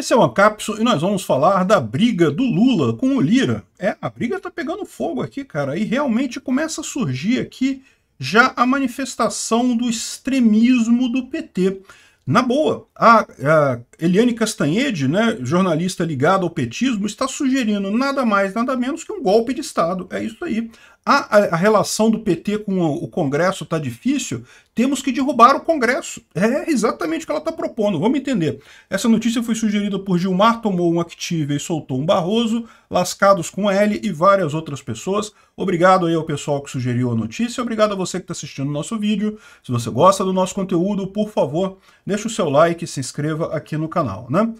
Esse é o cápsula e nós vamos falar da briga do Lula com o Lira. É, a briga tá pegando fogo aqui, cara, e realmente começa a surgir aqui já a manifestação do extremismo do PT. Na boa, a, a Eliane Castanhede, né, jornalista ligada ao petismo, está sugerindo nada mais, nada menos que um golpe de Estado. É isso aí a, a relação do PT com o, o Congresso está difícil? Temos que derrubar o Congresso. É exatamente o que ela está propondo. Vamos entender. Essa notícia foi sugerida por Gilmar, tomou um Active e soltou um Barroso, Lascados com L e várias outras pessoas. Obrigado aí ao pessoal que sugeriu a notícia. Obrigado a você que está assistindo o nosso vídeo. Se você gosta do nosso conteúdo, por favor, deixa o seu like e se inscreva aqui no canal, né?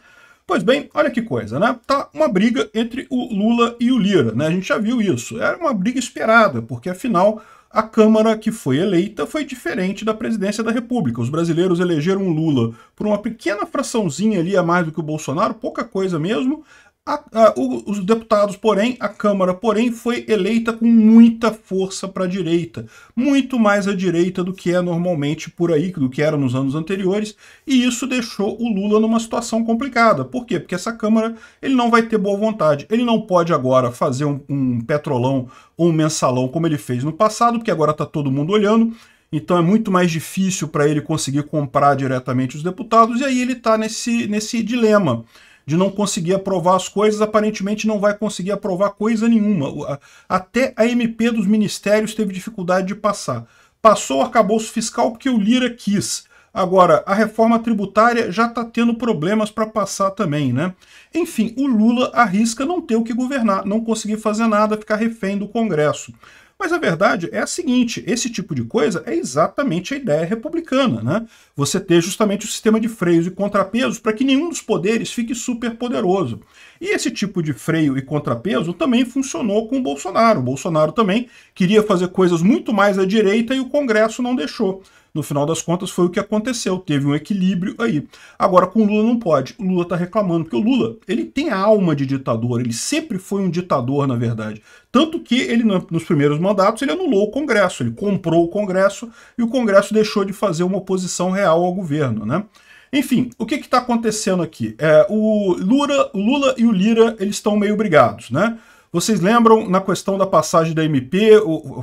Pois bem, olha que coisa, né? Tá uma briga entre o Lula e o Lira, né? A gente já viu isso. Era uma briga esperada, porque afinal a Câmara que foi eleita foi diferente da presidência da República. Os brasileiros elegeram Lula por uma pequena fraçãozinha ali a mais do que o Bolsonaro, pouca coisa mesmo. A, a, os deputados, porém, a Câmara, porém, foi eleita com muita força para a direita, muito mais à direita do que é normalmente por aí, do que era nos anos anteriores, e isso deixou o Lula numa situação complicada. Por quê? Porque essa Câmara ele não vai ter boa vontade. Ele não pode agora fazer um, um petrolão ou um mensalão como ele fez no passado, porque agora está todo mundo olhando. Então é muito mais difícil para ele conseguir comprar diretamente os deputados, e aí ele está nesse, nesse dilema de não conseguir aprovar as coisas, aparentemente não vai conseguir aprovar coisa nenhuma. Até a MP dos ministérios teve dificuldade de passar. Passou o arcabouço fiscal porque o Lira quis. Agora, a reforma tributária já está tendo problemas para passar também, né? Enfim, o Lula arrisca não ter o que governar, não conseguir fazer nada, ficar refém do Congresso. Mas a verdade é a seguinte: esse tipo de coisa é exatamente a ideia republicana, né? Você ter justamente o sistema de freios e contrapesos para que nenhum dos poderes fique superpoderoso. E esse tipo de freio e contrapeso também funcionou com o Bolsonaro. O Bolsonaro também queria fazer coisas muito mais à direita e o Congresso não deixou. No final das contas, foi o que aconteceu. Teve um equilíbrio aí. Agora, com o Lula não pode. O Lula está reclamando, porque o Lula ele tem a alma de ditador. Ele sempre foi um ditador, na verdade. Tanto que ele, nos primeiros mandatos, ele anulou o Congresso. Ele comprou o Congresso e o Congresso deixou de fazer uma oposição real ao governo, né? Enfim, o que está acontecendo aqui? É, o, Lula, o Lula e o Lira eles estão meio brigados, né? Vocês lembram na questão da passagem da MP,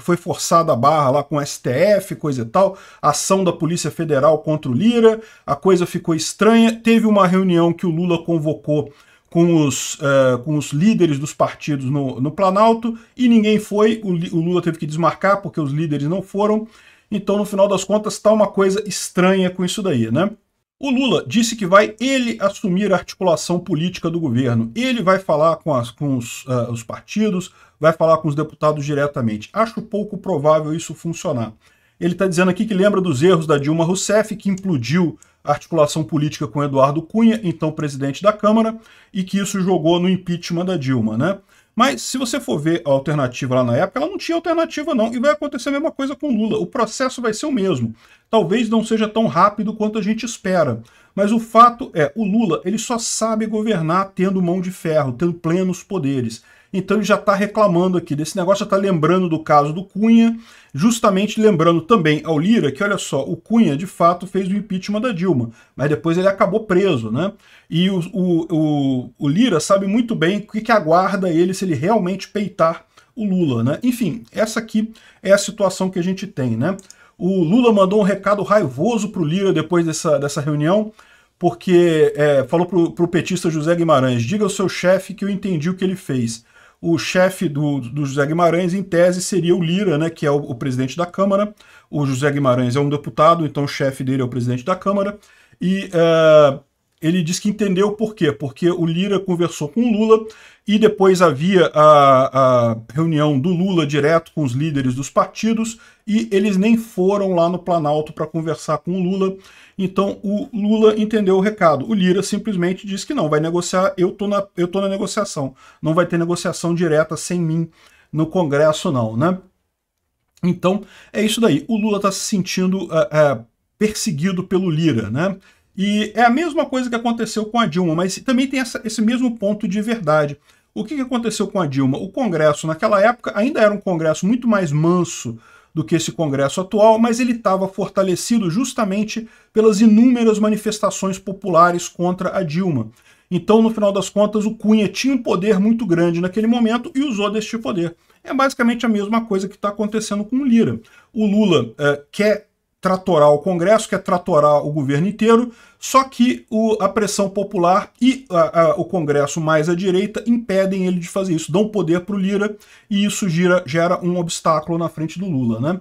foi forçada a barra lá com STF, coisa e tal, ação da Polícia Federal contra o Lira, a coisa ficou estranha. Teve uma reunião que o Lula convocou com os, uh, com os líderes dos partidos no, no Planalto e ninguém foi. O, o, Lula teve que desmarcar porque os líderes não foram. Então, no final das contas, está uma coisa estranha com isso daí, né? O Lula disse que vai ele assumir a articulação política do governo. Ele vai falar com, as, com os, uh, os, partidos, vai falar com os deputados diretamente. Acho pouco provável isso funcionar. Ele está dizendo aqui que lembra dos erros da Dilma Rousseff, que implodiu a articulação política com Eduardo Cunha, então presidente da Câmara, e que isso jogou no impeachment da Dilma, né? Mas se você for ver a alternativa lá na época, ela não tinha alternativa não, e vai acontecer a mesma coisa com Lula. O processo vai ser o mesmo. Talvez não seja tão rápido quanto a gente espera, mas o fato é, o Lula, ele só sabe governar tendo mão de ferro, tendo plenos poderes. Então ele já está reclamando aqui desse negócio, já está lembrando do caso do Cunha, justamente lembrando também ao Lira que, olha só, o Cunha de fato fez o impeachment da Dilma, mas depois ele acabou preso, né? E o, o, o, o Lira sabe muito bem o que, que aguarda ele se ele realmente peitar o Lula, né? Enfim, essa aqui é a situação que a gente tem, né? O Lula mandou um recado raivoso para o Lira depois dessa, dessa reunião, porque é, falou para o petista José Guimarães, diga ao seu chefe que eu entendi o que ele fez o chefe do, do José Guimarães, em tese, seria o Lira, né, que é o, o presidente da Câmara. O José Guimarães é um deputado, então o chefe dele é o presidente da Câmara. E uh, ele diz que entendeu por quê, porque o Lira conversou com o Lula e depois havia a, a, reunião do Lula direto com os líderes dos partidos e eles nem foram lá no Planalto para conversar com o Lula. Então o Lula entendeu o recado. O Lira simplesmente disse que não, vai negociar, eu tô na, eu tô na negociação. Não vai ter negociação direta sem mim no Congresso não, né? Então é isso daí. O Lula está se sentindo... Eh, eh, perseguido pelo Lira, né? E é a mesma coisa que aconteceu com a Dilma, mas também tem essa, esse mesmo ponto de verdade. O que, aconteceu com a Dilma? O Congresso, naquela época, ainda era um Congresso muito mais manso do que esse Congresso atual, mas ele estava fortalecido justamente pelas inúmeras manifestações populares contra a Dilma. Então, no final das contas, o Cunha tinha um poder muito grande naquele momento e usou deste poder. É basicamente a mesma coisa que está acontecendo com o Lira. O Lula é, quer tratorar o Congresso, quer é tratorar o governo inteiro, só que o, a pressão popular e a, a, o Congresso mais à direita impedem ele de fazer isso, dão poder para o Lira e isso gira, gera um obstáculo na frente do Lula. Né?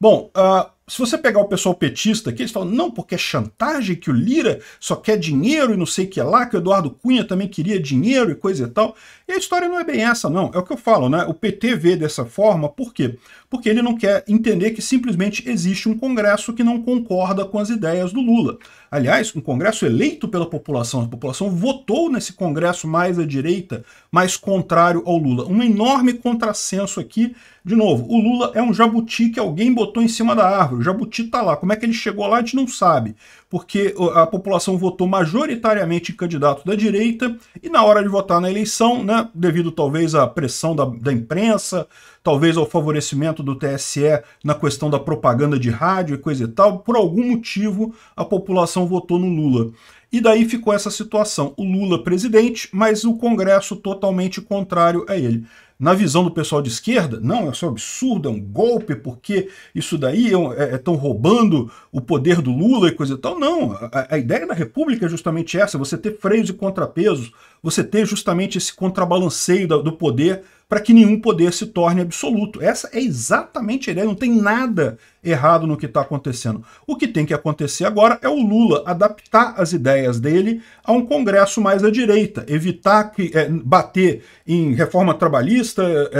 Bom, ah, se você pegar o pessoal petista aqui, eles falam, não, porque é chantagem, que o Lira só quer dinheiro e não sei o que lá, que o Eduardo Cunha também queria dinheiro e coisa e tal. E a história não é bem essa, não. É o que eu falo, né? O PT vê dessa forma, por quê? Porque ele não quer entender que simplesmente existe um Congresso que não concorda com as ideias do Lula. Aliás, um Congresso eleito pela população. A população votou nesse Congresso mais à direita, mais contrário ao Lula. Um enorme contrassenso aqui. De novo, o Lula é um jabuti que alguém botou em cima da árvore claro, o Jabuti está lá. Como é que ele chegou lá, a gente não sabe, porque a população votou majoritariamente em candidato da direita e na hora de votar na eleição, né, devido talvez à pressão da, da imprensa, talvez ao favorecimento do TSE na questão da propaganda de rádio e coisa e tal, por algum motivo a população votou no Lula. E daí ficou essa situação, o Lula presidente, mas o Congresso totalmente contrário a ele na visão do pessoal de esquerda, não, isso é um absurdo, é um golpe, porque isso daí estão é, é, é, roubando o poder do Lula e coisa e tal. Não, a, a, ideia da República é justamente essa, você ter freios e contrapesos, você ter justamente esse contrabalanceio do poder para que nenhum poder se torne absoluto. Essa é exatamente a ideia, não tem nada errado no que está acontecendo. O que tem que acontecer agora é o Lula adaptar as ideias dele a um Congresso mais à direita, evitar que é, bater em reforma trabalhista, é,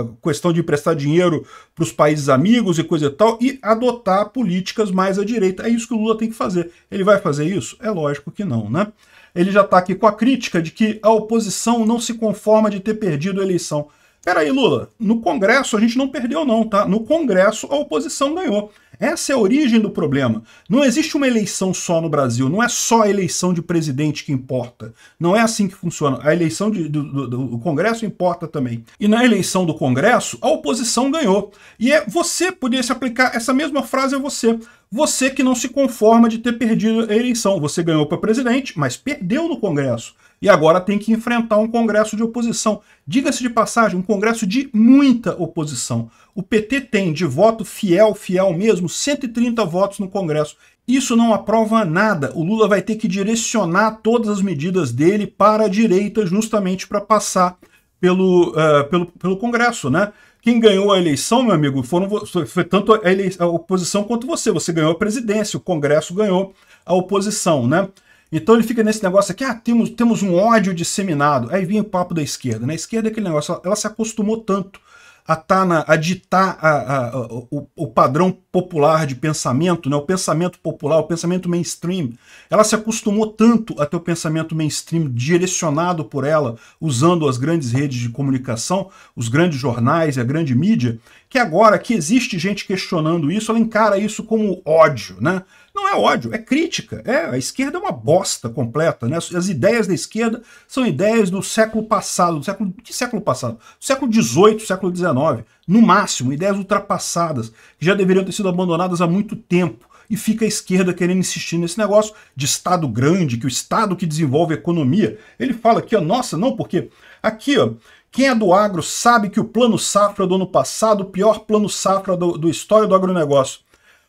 é questão de emprestar dinheiro para os países amigos e coisa e tal, e adotar políticas mais à direita. É isso que o Lula tem que fazer. Ele vai fazer isso? É lógico que não, né? ele já está aqui com a crítica de que a oposição não se conforma de ter perdido a eleição. Peraí, Lula, no Congresso a gente não perdeu, não, tá? No Congresso a oposição ganhou. Essa é a origem do problema. Não existe uma eleição só no Brasil, não é só a eleição de presidente que importa. Não é assim que funciona. A eleição de, do, do, do, Congresso importa também. E na eleição do Congresso, a oposição ganhou. E é você poderia se aplicar essa mesma frase a você. Você que não se conforma de ter perdido a eleição. Você ganhou para presidente, mas perdeu no Congresso e agora tem que enfrentar um Congresso de oposição. Diga-se de passagem, um Congresso de muita oposição. O PT tem, de voto fiel, fiel mesmo, 130 votos no Congresso. Isso não aprova nada. O Lula vai ter que direcionar todas as medidas dele para a direita, justamente para passar pelo, uh, pelo, pelo Congresso, né? Quem ganhou a eleição, meu amigo, foram, foi tanto a, eleição, a oposição quanto você. Você ganhou a presidência, o Congresso ganhou a oposição, né? Então ele fica nesse negócio aqui, ah, temos, temos um ódio disseminado. Aí vem o papo da esquerda. Né? A esquerda é aquele negócio, ela, ela se acostumou tanto a, tá na, a ditar a, a, a, o, o, padrão popular de pensamento, né? o pensamento popular, o pensamento mainstream. Ela se acostumou tanto a ter o pensamento mainstream direcionado por ela, usando as grandes redes de comunicação, os grandes jornais e a grande mídia, que agora que existe gente questionando isso, ela encara isso como ódio, né? Não é ódio, é crítica. É, a esquerda é uma bosta completa, né? As ideias da esquerda são ideias do século passado, do século que século passado? Do século XVIII, século XIX, no máximo, ideias ultrapassadas que já deveriam ter sido abandonadas há muito tempo. E fica a esquerda querendo insistir nesse negócio de Estado grande, que o Estado que desenvolve a economia. Ele fala aqui, ó, nossa, não, porque aqui, ó, quem é do agro sabe que o plano safra do ano passado, o pior plano safra do, do história do agronegócio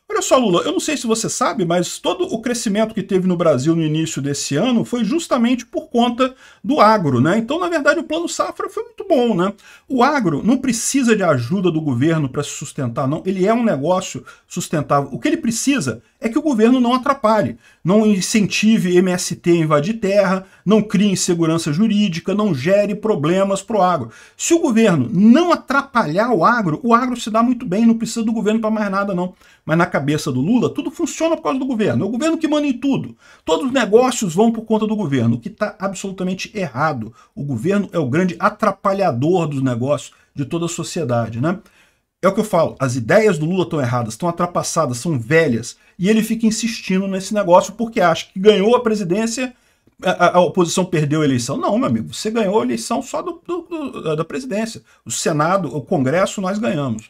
Olha só, Lula, eu não sei se você sabe, mas todo o crescimento que teve no Brasil no início desse ano foi justamente por conta do agro, né? Então, na verdade, o plano safra foi muito bom, né? O agro não precisa de ajuda do governo para se sustentar, não. Ele é um negócio sustentável. O que ele precisa é que o governo não atrapalhe, não incentive MST a invadir terra, não crie insegurança jurídica, não gere problemas para o agro. Se o governo não atrapalhar o agro, o agro se dá muito bem, não precisa do governo para mais nada, não. Mas na cabeça do Lula, tudo funciona por causa do governo. É o governo que manda em tudo. Todos os negócios vão por conta do governo, o que está absolutamente errado. O governo é o grande atrapalhador dos negócios de toda a sociedade, né? É o que eu falo, as ideias do Lula estão erradas, estão atrapassadas, são velhas, e ele fica insistindo nesse negócio porque acha que ganhou a presidência, a, a oposição perdeu a eleição. Não, meu amigo, você ganhou a eleição só do, do, do, da presidência. O Senado, o Congresso, nós ganhamos.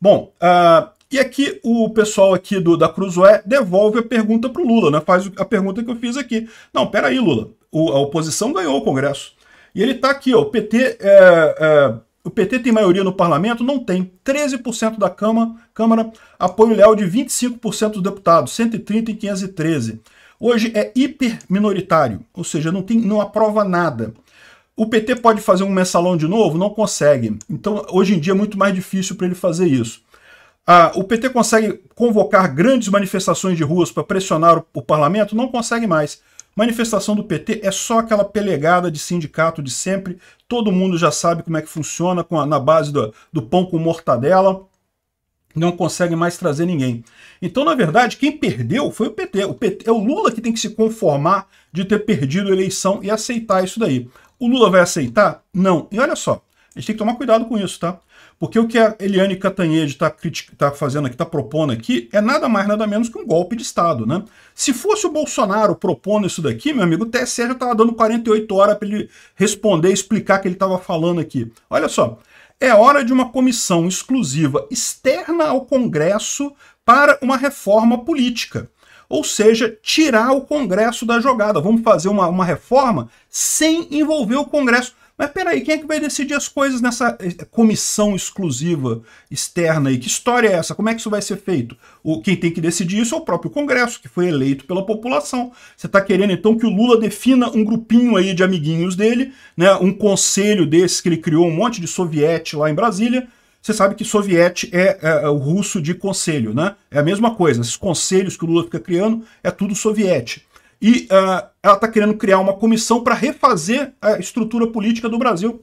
Bom, ah, e aqui o pessoal aqui do da Cruzoé devolve a pergunta para o Lula, né? Faz a pergunta que eu fiz aqui. Não, peraí, Lula. O, a oposição ganhou o Congresso. E ele está aqui, ó, o PT. É, é, o PT tem maioria no parlamento? Não tem. 13% da Câmara, Câmara, apoio leal de 25% dos deputados, 130 e 513. Hoje é hiper minoritário, ou seja, não, tem, não aprova nada. O PT pode fazer um mensalão de novo? Não consegue. Então, hoje em dia é muito mais difícil para ele fazer isso. Ah, o PT consegue convocar grandes manifestações de ruas para pressionar o, o, parlamento? Não consegue mais. Manifestação do PT é só aquela pelegada de sindicato de sempre. Todo mundo já sabe como é que funciona a, na base do, do pão com mortadela. Não consegue mais trazer ninguém. Então, na verdade, quem perdeu foi o PT. O PT é o Lula que tem que se conformar de ter perdido a eleição e aceitar isso daí. O Lula vai aceitar? Não. E olha só, a gente tem que tomar cuidado com isso, tá? Porque o que a Eliane Catanede está tá fazendo aqui, está propondo aqui, é nada mais, nada menos que um golpe de Estado. Né? Se fosse o Bolsonaro propondo isso daqui, meu amigo, o TSE já estava dando 48 horas para ele responder, explicar o que ele estava falando aqui. Olha só, é hora de uma comissão exclusiva externa ao Congresso para uma reforma política. Ou seja, tirar o Congresso da jogada. Vamos fazer uma, uma reforma sem envolver o Congresso. Mas peraí, quem é que vai decidir as coisas nessa eh, comissão exclusiva externa aí? Que história é essa? Como é que isso vai ser feito? O, quem tem que decidir isso é o próprio Congresso, que foi eleito pela população. Você está querendo então que o Lula defina um grupinho aí de amiguinhos dele, né? um conselho desses que ele criou, um monte de soviete lá em Brasília, você sabe que soviete é, é, é, o russo de conselho, né? É a mesma coisa. Esses conselhos que o Lula fica criando é tudo soviete e uh, ela está querendo criar uma comissão para refazer a estrutura política do Brasil.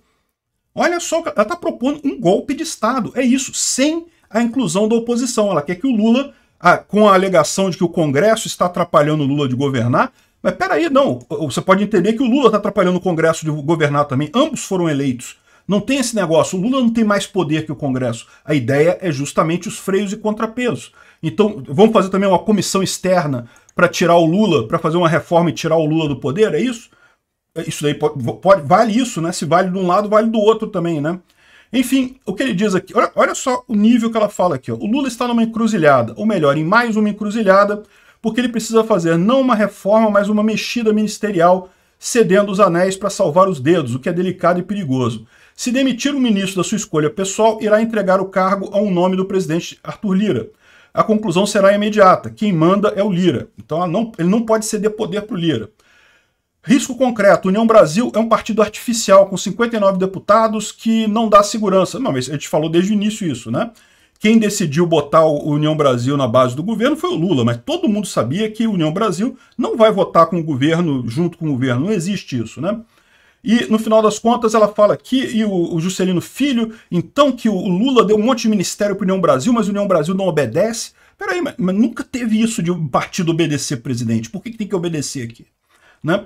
Olha só, ela está propondo um golpe de Estado. É isso, sem a inclusão da oposição. Ela quer que o Lula, ah, com a alegação de que o Congresso está atrapalhando o Lula de governar, mas peraí, não. Você pode entender que o Lula está atrapalhando o Congresso de governar também. Ambos foram eleitos. Não tem esse negócio. O Lula não tem mais poder que o Congresso. A ideia é justamente os freios e contrapesos. Então, vamos fazer também uma comissão externa para tirar o Lula, para fazer uma reforma e tirar o Lula do poder, é isso? É, isso daí pode, pode, vale isso, né? Se vale de um lado, vale do outro também, né? Enfim, o que ele diz aqui, olha, olha só o nível que ela fala aqui. Ó. O Lula está numa encruzilhada, ou melhor, em mais uma encruzilhada, porque ele precisa fazer não uma reforma, mas uma mexida ministerial, cedendo os anéis para salvar os dedos, o que é delicado e perigoso. Se demitir o ministro da sua escolha pessoal, irá entregar o cargo a um nome do presidente Arthur Lira a conclusão será imediata. Quem manda é o Lira. Então não, ele não pode ceder poder para o Lira. Risco concreto: União Brasil é um partido artificial com 59 deputados que não dá segurança. Não, mas a gente falou desde o início isso, né? Quem decidiu botar o União Brasil na base do governo foi o Lula, mas todo mundo sabia que o União Brasil não vai votar com o governo junto com o governo, não existe isso, né? E no final das contas ela fala que e o, o, Juscelino Filho, então que o Lula deu um monte de ministério para União Brasil, mas a União Brasil não obedece. Peraí, mas, mas nunca teve isso de um partido obedecer presidente. Por que, que tem que obedecer aqui? Né?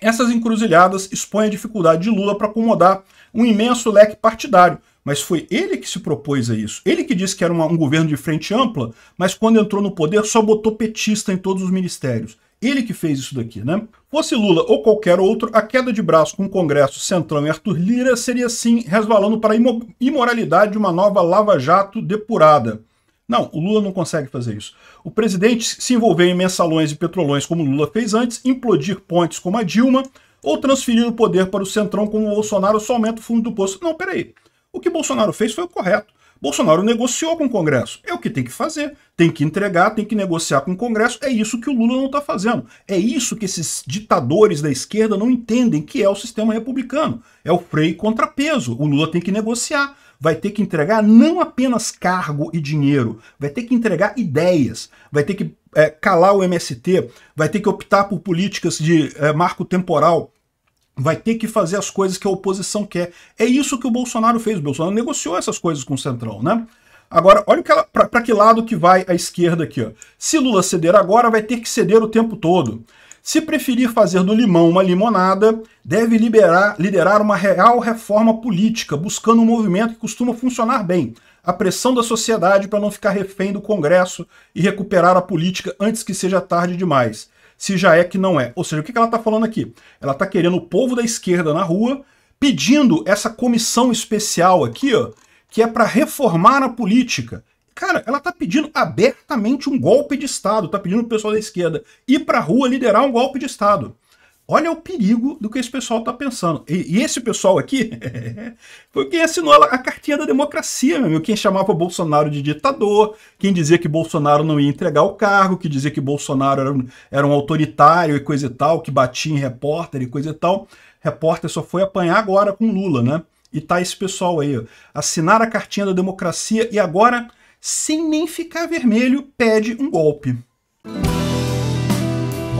Essas encruzilhadas expõem a dificuldade de Lula para acomodar um imenso leque partidário. Mas foi ele que se propôs a isso. Ele que disse que era uma, um governo de frente ampla, mas quando entrou no poder só botou petista em todos os ministérios. Ele que fez isso daqui, né? Fosse Lula ou qualquer outro, a queda de braço com o Congresso, Centrão e Arthur Lira seria sim resvalando para a imoralidade de uma nova Lava Jato depurada. Não, o Lula não consegue fazer isso. O presidente se envolver em mensalões e petrolões como Lula fez antes, implodir pontes como a Dilma, ou transferir o poder para o Centrão como o Bolsonaro só aumenta o fundo do poço. Não, peraí. O que Bolsonaro fez foi o correto. Bolsonaro negociou com o Congresso. É o que tem que fazer. Tem que entregar, tem que negociar com o Congresso. É isso que o Lula não está fazendo. É isso que esses ditadores da esquerda não entendem, que é o sistema republicano. É o freio e contrapeso. O Lula tem que negociar. Vai ter que entregar não apenas cargo e dinheiro, vai ter que entregar ideias, vai ter que é, calar o MST, vai ter que optar por políticas de é, marco temporal vai ter que fazer as coisas que a oposição quer. É isso que o Bolsonaro fez. O Bolsonaro negociou essas coisas com o Centrão, né? Agora, olha para que lado que vai a esquerda aqui. Ó. Se Lula ceder agora, vai ter que ceder o tempo todo. Se preferir fazer do limão uma limonada, deve liberar, liderar uma real reforma política, buscando um movimento que costuma funcionar bem. A pressão da sociedade para não ficar refém do Congresso e recuperar a política antes que seja tarde demais se já é que não é. Ou seja, o que ela está falando aqui? Ela está querendo o povo da esquerda na rua, pedindo essa comissão especial aqui, ó, que é para reformar a política. Cara, ela está pedindo abertamente um golpe de Estado, está pedindo o pessoal da esquerda ir para a rua liderar um golpe de Estado. Olha o perigo do que esse pessoal está pensando. E, e, esse pessoal aqui foi quem assinou a, a cartinha da democracia, meu, quem chamava Bolsonaro de ditador, quem dizia que Bolsonaro não ia entregar o cargo, que dizia que Bolsonaro era, um, era um autoritário e coisa e tal, que batia em repórter e coisa e tal. Repórter só foi apanhar agora com Lula, né? E tá esse pessoal aí, assinar a cartinha da democracia e agora, sem nem ficar vermelho, pede um golpe.